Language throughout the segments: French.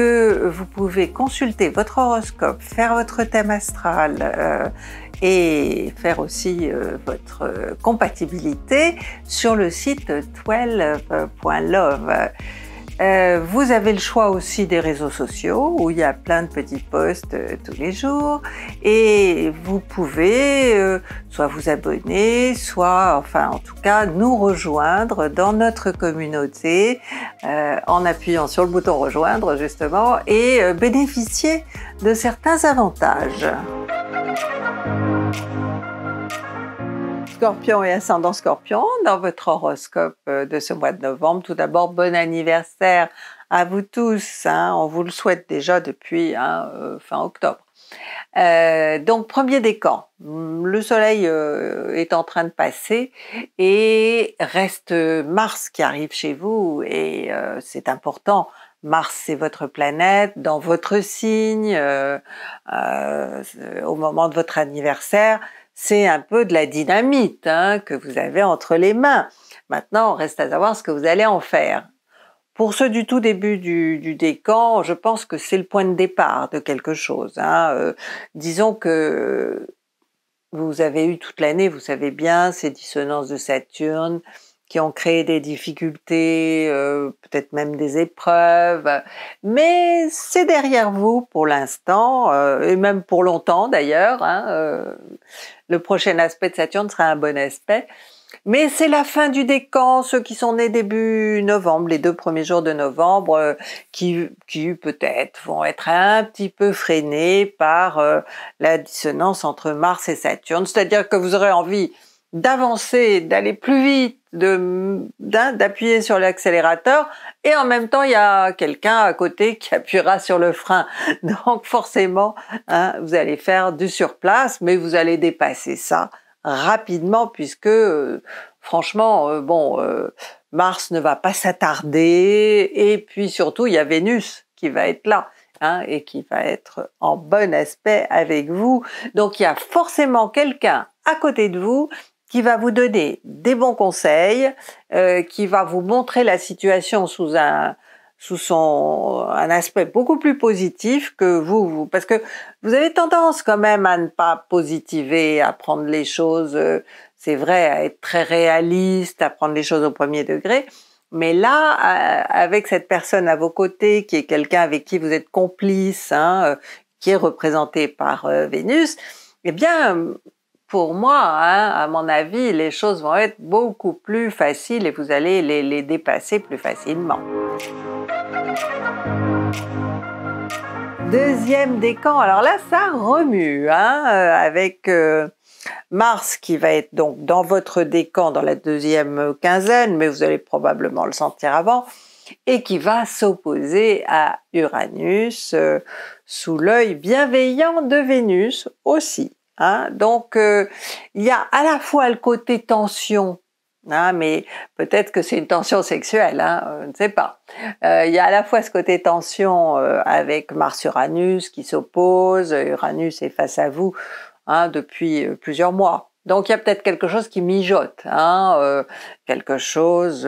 vous pouvez consulter votre horoscope, faire votre thème astral euh, et faire aussi euh, votre compatibilité sur le site twelve.love. Euh, vous avez le choix aussi des réseaux sociaux où il y a plein de petits posts euh, tous les jours et vous pouvez euh, soit vous abonner, soit enfin en tout cas nous rejoindre dans notre communauté en appuyant sur le bouton rejoindre justement et bénéficier de certains avantages. Scorpion et ascendant Scorpion, dans votre horoscope euh, de ce mois de novembre, tout d'abord, bon anniversaire à vous tous. Hein. on vous le souhaite déjà depuis hein, euh, fin octobre. Euh, donc premier décan, hmm, le soleil est en train de passer et reste Mars qui arrive chez vous et c'est important. Mars, c'est votre planète, dans votre signe, au moment de votre anniversaire, c'est un peu de la dynamite hein, que vous avez entre les mains. Maintenant, reste à savoir ce que vous allez en faire. Pour ceux du tout début du, décan, je pense que c'est le point de départ de quelque chose. Hein. Euh, disons que vous avez eu toute l'année, vous savez bien, ces dissonances de Saturne, qui ont créé des difficultés, euh, peut-être même des épreuves, mais c'est derrière vous pour l'instant, euh, et même pour longtemps d'ailleurs. Hein, euh, le prochain aspect de Saturne sera un bon aspect. Mais c'est la fin du décan, ceux qui sont nés début novembre, les deux premiers jours de novembre, qui, qui peut-être vont être un petit peu freinés par la dissonance entre Mars et Saturne, c'est-à-dire que vous aurez envie d'avancer, d'aller plus vite, d'appuyer sur l'accélérateur et en même temps il y a quelqu'un à côté qui appuiera sur le frein. Donc forcément, hein, vous allez faire du surplace, mais vous allez dépasser ça rapidement puisque euh, franchement, euh, bon, euh, Mars ne va pas s'attarder et puis surtout il y a Vénus qui va être là. Hein, et qui va être en bon aspect avec vous. Donc il y a forcément quelqu'un à côté de vous qui va vous donner des bons conseils, euh, qui va vous montrer la situation sous un sous son un aspect beaucoup plus positif que vous, vous parce que vous avez tendance quand même à ne pas positiver, à prendre les choses, euh, c'est vrai, à être très réaliste, à prendre les choses au premier degré. Mais là, avec cette personne à vos côtés, qui est quelqu'un avec qui vous êtes complice, hein, euh, qui est représenté par euh, Vénus, eh bien, pour moi, hein, à mon avis, les choses vont être beaucoup plus faciles et vous allez les, dépasser plus facilement. Deuxième décan, alors là, ça remue, hein, euh, avec euh, Mars qui va être donc dans votre décan dans la deuxième quinzaine, mais vous allez probablement le sentir avant, et qui va s'opposer à Uranus euh, sous l'œil bienveillant de Vénus aussi. Hein. Donc euh, il y a à la fois le côté tension, hein, mais peut-être que c'est une tension sexuelle, hein, ne sais pas. Euh, il y a à la fois ce côté tension euh, avec Mars-Uranus qui s'oppose, Uranus est face à vous hein, depuis plusieurs mois. Donc il y a peut-être quelque chose qui mijote, hein, quelque chose...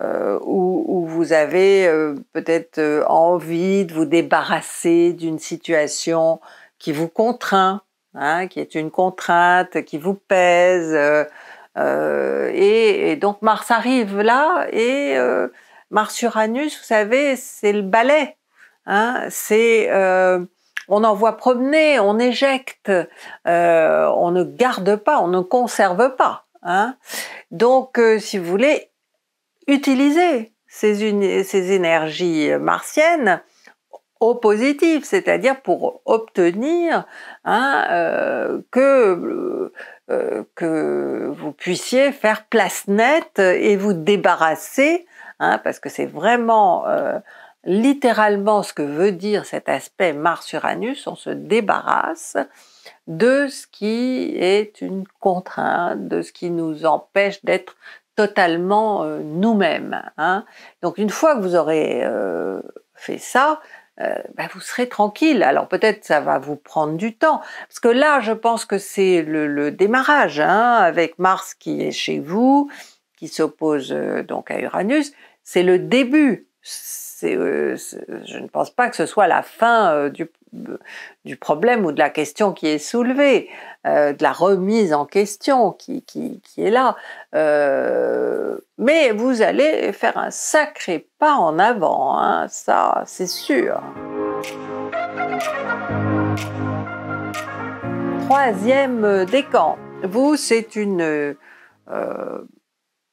Euh, où, vous avez peut-être envie de vous débarrasser d'une situation qui vous contraint, Hein, qui est une contrainte qui vous pèse. Euh, euh, et, donc Mars arrive là et euh, Mars-Uranus, vous savez, c'est le balai. On hein, c'est voit on envoie promener, on éjecte, on ne garde pas, on ne conserve pas. Hein. Donc, si vous voulez, utiliser ces énergies martiennes au positif, c'est-à-dire pour obtenir hein, euh, que, euh, que vous puissiez faire place nette et vous débarrasser, hein, parce que c'est vraiment euh, littéralement ce que veut dire cet aspect Mars-Uranus, on se débarrasse de ce qui est une contrainte, de ce qui nous empêche d'être totalement nous-mêmes. Hein. Donc une fois que vous aurez fait ça, euh, bah, vous serez tranquille. Alors peut-être ça va vous prendre du temps, parce que là, je pense que c'est le, démarrage, hein, avec Mars qui est chez vous, qui s'oppose euh, donc à Uranus, c'est le début. Euh, je ne pense pas que ce soit la fin du, du problème ou de la question qui est soulevée, euh, de la remise en question qui, qui, est là. Euh, mais vous allez faire un sacré pas en avant, hein, ça c'est sûr. Troisième décan. Vous, c'est une euh,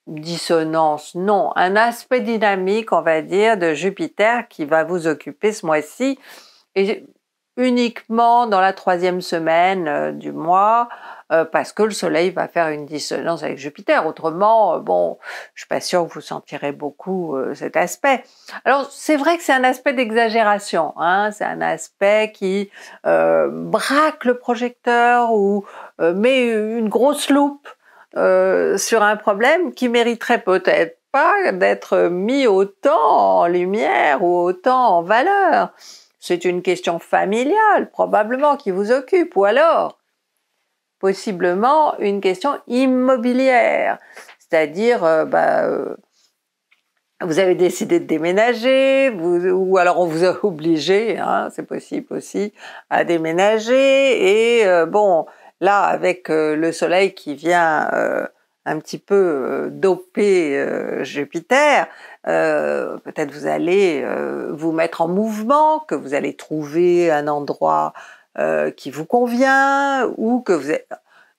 dissonance, non, un aspect dynamique, on va dire, de Jupiter qui va vous occuper ce mois-ci. Et uniquement dans la troisième semaine euh, du mois, euh, parce que le Soleil va faire une dissonance avec Jupiter. Autrement, euh, bon, je suis pas sûre que vous sentirez beaucoup cet aspect. Alors, c'est vrai que c'est un aspect d'exagération, hein, c'est un aspect qui braque le projecteur ou met une grosse loupe sur un problème qui mériterait peut-être pas d'être mis autant en lumière ou autant en valeur. C'est une question familiale, probablement, qui vous occupe, ou alors, possiblement, une question immobilière, c'est-à-dire, euh, bah, euh, vous avez décidé de déménager, ou alors on vous a obligé, hein, c'est possible aussi, à déménager, et euh, bon, là, avec le soleil qui vient un petit peu euh, dopé euh, Jupiter, euh, peut-être vous allez vous mettre en mouvement, que vous allez trouver un endroit qui vous convient, ou que vous êtes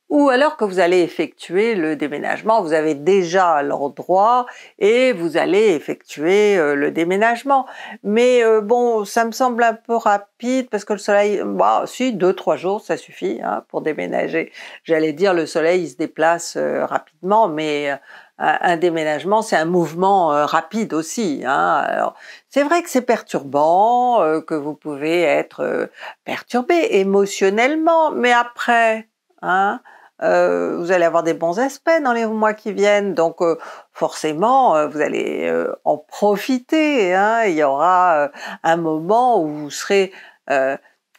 ou alors que vous allez effectuer le déménagement, vous avez déjà l'endroit et vous allez effectuer euh, le déménagement. Mais euh, bon, ça me semble un peu rapide parce que le soleil, bah si, deux, trois jours, ça suffit hein, pour déménager. J'allais dire le soleil il se déplace euh, rapidement, mais un, un déménagement, c'est un mouvement rapide aussi. Hein. Alors, c'est vrai que c'est perturbant, que vous pouvez être perturbé émotionnellement, mais après, hein, euh, vous allez avoir des bons aspects dans les mois qui viennent, donc euh, forcément euh, vous allez en profiter. Hein. il y aura un moment où vous serez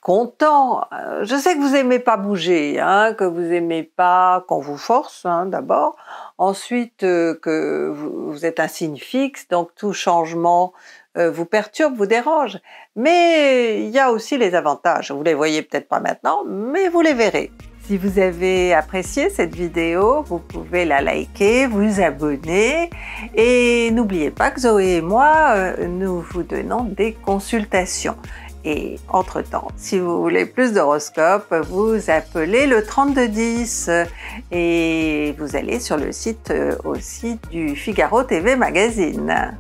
content. Je sais que vous aimez pas bouger, hein, que vous aimez pas qu'on vous force hein, d'abord. Ensuite que vous, vous, êtes un signe fixe, donc tout changement vous perturbe, vous dérange. Mais il y a aussi les avantages. Vous les voyez peut-être pas maintenant, mais vous les verrez. Si vous avez apprécié cette vidéo, vous pouvez la liker, vous abonner et n'oubliez pas que Zoé et moi, euh, nous vous donnons des consultations. Et entre-temps, si vous voulez plus d'horoscopes, vous appelez le 3210 et vous allez sur le site euh, aussi du Figaro TV Magazine.